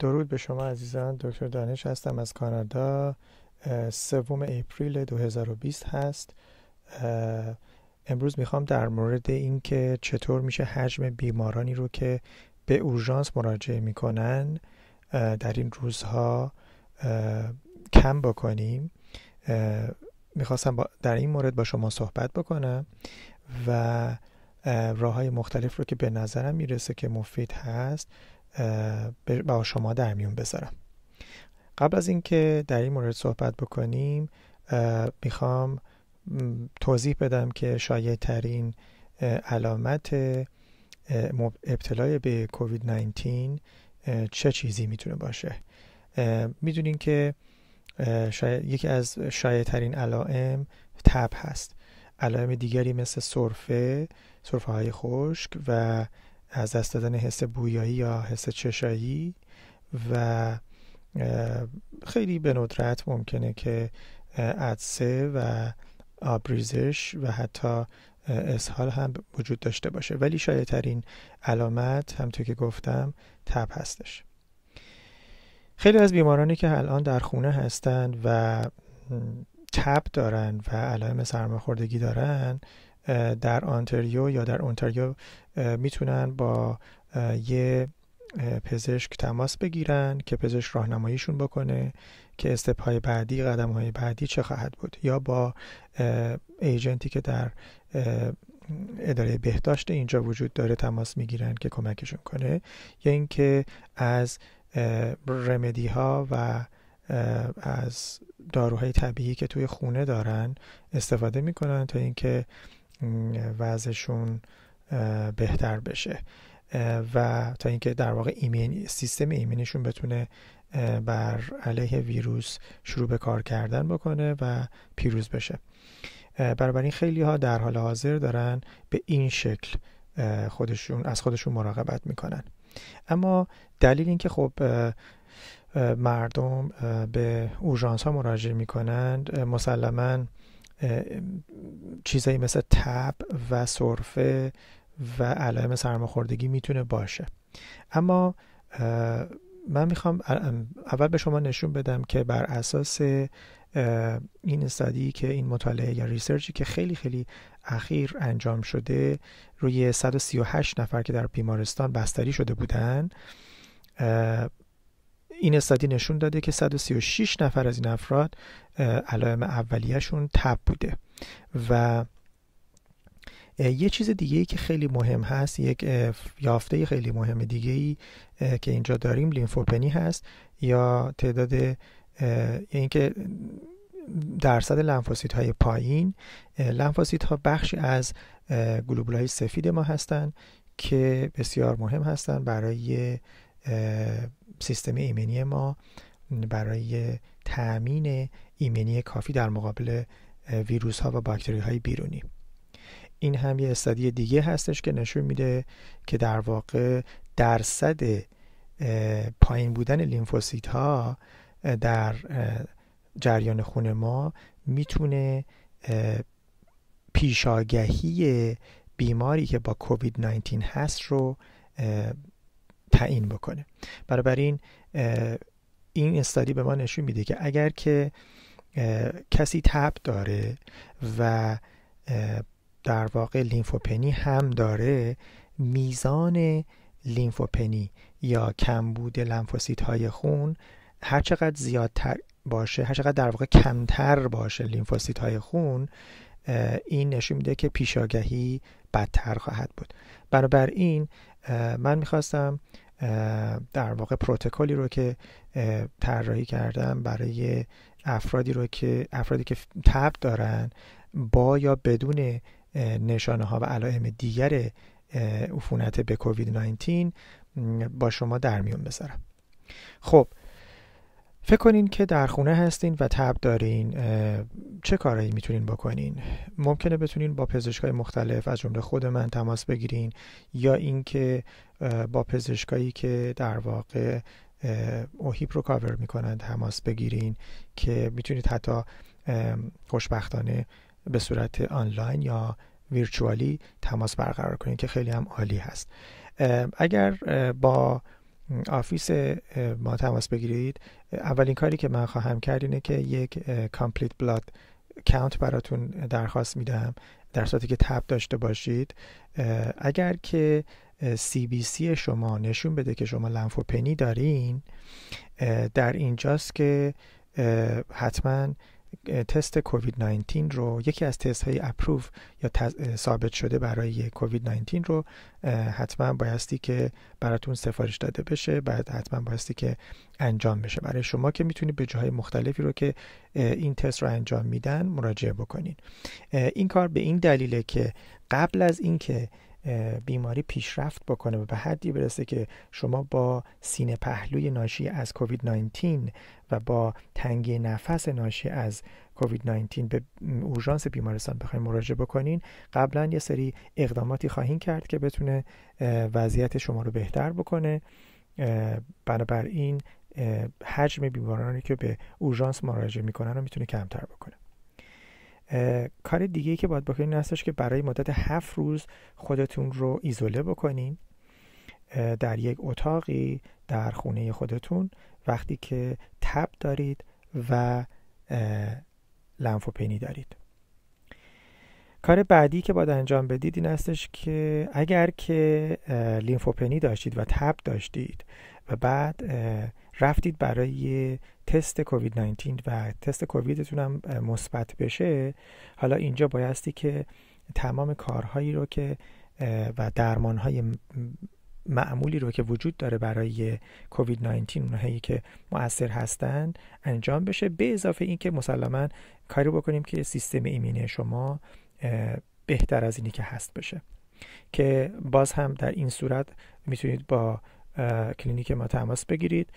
درود به شما عزیزان دکتر دانش هستم از کانادا سوم اپریل 2020 هست امروز میخوام در مورد اینکه چطور میشه حجم بیمارانی رو که به اورژانس مراجعه میکنن در این روزها کم بکنیم میخواستم در این مورد با شما صحبت بکنم و راه های مختلف رو که به نظرم میرسه که مفید هست با شما در میون بذارم قبل از اینکه در این مورد صحبت بکنیم میخوام توضیح بدم که شایع ترین علامت ابتلای به کووید 19 چه چیزی میتونه باشه میدونین که یکی از شایع ترین علائم تب هست علائم دیگری مثل سرفه سرفه های خشک و از دست دادن حس بویایی یا حس چشایی و خیلی به ندرت ممکنه که عدسه و آبریزش و حتی اسهال هم وجود داشته باشه ولی شاید ترین علامت همطور که گفتم تب هستش خیلی از بیمارانی که الان در خونه هستند و تب دارن و علائم سرماخوردگی دارن در آنتریو یا در اونتاریو میتونن با یه پزشک تماس بگیرن که پزشک راهنماییشون بکنه که استپ های بعدی قدم های بعدی چه خواهد بود یا با ایجنتی که در اداره بهداشت اینجا وجود داره تماس میگیرن که کمکشون کنه یا اینکه از رمدی ها و از داروهای طبیعی که توی خونه دارن استفاده میکنن تا اینکه وضعشون بهتر بشه و تا اینکه در واقع ایمین سیستم ایمنیشون بتونه بر علیه ویروس شروع به کار کردن بکنه و پیروز بشه برابر این خیلی ها در حال حاضر دارن به این شکل خودشون از خودشون مراقبت میکنن اما دلیل اینکه خب مردم به اورژانس ها مراجعه میکنند مسلما چیزایی مثل تب و سرفه و علائم سرماخوردگی میتونه باشه اما من میخوام اول به شما نشون بدم که بر اساس این استادی که این مطالعه یا ریسرچی که خیلی خیلی اخیر انجام شده روی 138 نفر که در بیمارستان بستری شده بودن این استادی نشون داده که 136 نفر از این افراد علائم اولیهشون تب بوده و یه چیز دیگه ای که خیلی مهم هست یک یافته خیلی مهم دیگه ای که اینجا داریم لیمفوپنی هست یا تعداد اینکه درصد لنفوسیت های پایین لنفوسیت ها بخشی از گلوبول های سفید ما هستند که بسیار مهم هستند برای سیستم ایمنی ما برای تأمین ایمنی کافی در مقابل ویروس ها و باکتری های بیرونی این هم یه استادی دیگه هستش که نشون میده که در واقع درصد پایین بودن لیمفوسیت ها در جریان خون ما میتونه پیشاگهی بیماری که با کووید 19 هست رو تعیین بکنه برابر این این استادی به ما نشون میده که اگر که کسی تب داره و در واقع لیمفوپنی هم داره میزان لیمفوپنی یا کمبود لنفوسیت های خون هر چقدر زیادتر باشه هر چقدر در واقع کمتر باشه لیمفوسیت های خون این نشون میده که پیشاگهی بدتر خواهد بود بنابراین من میخواستم در واقع پروتکلی رو که طراحی کردم برای افرادی رو که افرادی که تب دارن با یا بدون نشانه ها و علائم دیگر عفونت به کووید 19 با شما در میون بذارم خب فکر کنین که در خونه هستین و تب دارین چه کارایی میتونین بکنین ممکنه بتونین با پزشکای مختلف از جمله خود من تماس بگیرین یا اینکه با پزشکایی که در واقع اوهیپ رو کاور میکنن تماس بگیرین که میتونید حتی خوشبختانه به صورت آنلاین یا ویرچوالی تماس برقرار کنید که خیلی هم عالی هست اگر با آفیس ما تماس بگیرید اولین کاری که من خواهم کرد اینه که یک کامپلیت بلاد کانت براتون درخواست میدم در صورتی که تب داشته باشید اگر که سی شما نشون بده که شما لنفوپنی دارین در اینجاست که حتما تست کووید 19 رو یکی از تست های اپروف یا ثابت شده برای کووید 19 رو حتما بایستی که براتون سفارش داده بشه بعد حتما بایستی که انجام بشه برای شما که میتونید به جاهای مختلفی رو که این تست رو انجام میدن مراجعه بکنین این کار به این دلیله که قبل از اینکه بیماری پیشرفت بکنه و به حدی برسه که شما با سینه پهلوی ناشی از کووید 19 و با تنگی نفس ناشی از کووید 19 به اورژانس بیمارستان بخواید مراجعه بکنین قبلا یه سری اقداماتی خواهیم کرد که بتونه وضعیت شما رو بهتر بکنه بنابراین حجم بیمارانی که به اورژانس مراجعه میکنن رو میتونه کمتر بکنه کار دیگه که باید بکنین هستش که برای مدت هفت روز خودتون رو ایزوله بکنین در یک اتاقی در خونه خودتون وقتی که تب دارید و لنفوپنی دارید کار بعدی که باید انجام بدید این هستش که اگر که لیمفوپنی داشتید و تب داشتید و بعد رفتید برای تست کووید 19 و تست کوویدتون هم مثبت بشه حالا اینجا بایستی که تمام کارهایی رو که و درمانهای معمولی رو که وجود داره برای کووید 19 اونهایی که مؤثر هستند انجام بشه به اضافه اینکه مسلما کاری بکنیم که سیستم ایمنی شما بهتر از اینی که هست بشه که باز هم در این صورت میتونید با کلینیک ما تماس بگیرید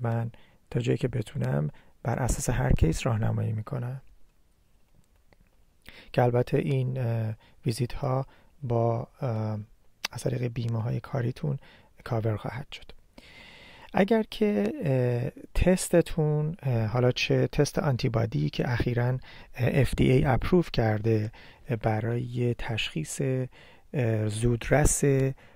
من تا جایی که بتونم بر اساس هر کیس راهنمایی میکنم که البته این ویزیت ها با از طریق بیمه های کاریتون کاور خواهد شد اگر که تستتون حالا چه تست آنتیبادی که اخیرا FDA اپروف کرده برای تشخیص زودرس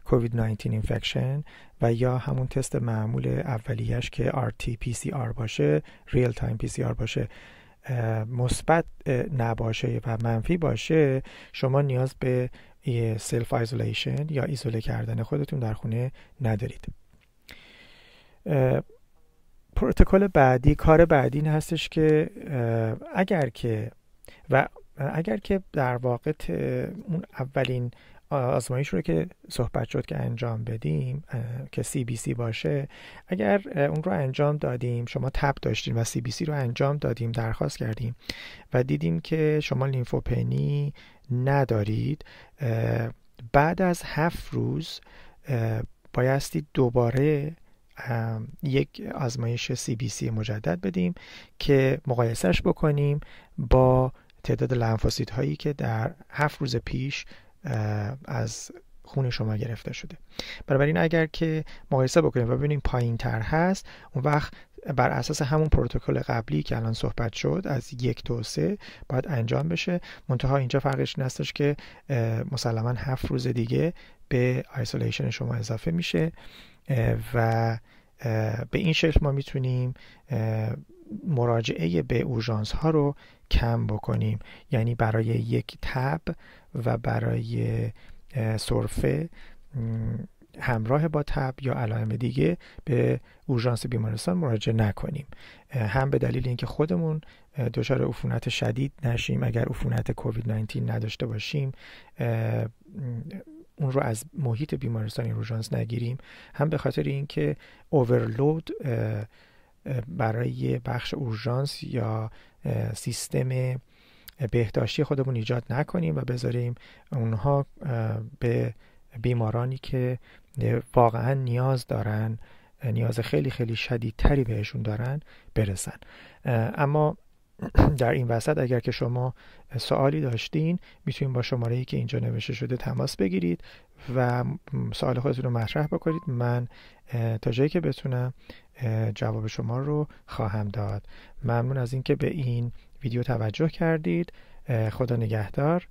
کووید 19 اینفکشن و یا همون تست معمول اولیش که RT-PCR باشه ریل تایم PCR باشه مثبت نباشه و منفی باشه شما نیاز به سلف ایزولیشن یا ایزوله کردن خودتون در خونه ندارید پروتکل بعدی کار بعدی این هستش که اگر که و اگر که در واقع اون اولین آزمایش رو که صحبت شد که انجام بدیم که سی بی سی باشه اگر اون رو انجام دادیم شما تب داشتیم و سی بی سی رو انجام دادیم درخواست کردیم و دیدیم که شما لیمفوپنی ندارید بعد از هفت روز بایستی دوباره یک آزمایش CBC مجدد بدیم که مقایسهش بکنیم با تعداد لنفوسیت هایی که در هفت روز پیش از خون شما گرفته شده بنابراین اگر که مقایسه بکنیم و ببینیم پایین تر هست اون وقت بر اساس همون پروتکل قبلی که الان صحبت شد از یک تو سه باید انجام بشه منتها اینجا فرقش نستش که مسلما هفت روز دیگه به آیسولیشن شما اضافه میشه و به این شکل ما میتونیم مراجعه به اورژانس ها رو کم بکنیم یعنی برای یک تب و برای سرفه همراه با تب یا علائم دیگه به اورژانس بیمارستان مراجعه نکنیم هم به دلیل اینکه خودمون دچار عفونت شدید نشیم اگر عفونت کووید 19 نداشته باشیم اون رو از محیط بیمارستانی اورژانس نگیریم هم به خاطر اینکه اوورلود برای بخش اورژانس یا سیستم بهداشتی خودمون ایجاد نکنیم و بذاریم اونها به بیمارانی که واقعا نیاز دارن نیاز خیلی خیلی شدیدتری بهشون دارن برسن اما در این وسط اگر که شما سوالی داشتین میتونید با شماره ای که اینجا نوشته شده تماس بگیرید و سوال خودتون رو مطرح بکنید من تا جایی که بتونم جواب شما رو خواهم داد ممنون از اینکه به این ویدیو توجه کردید خدا نگهدار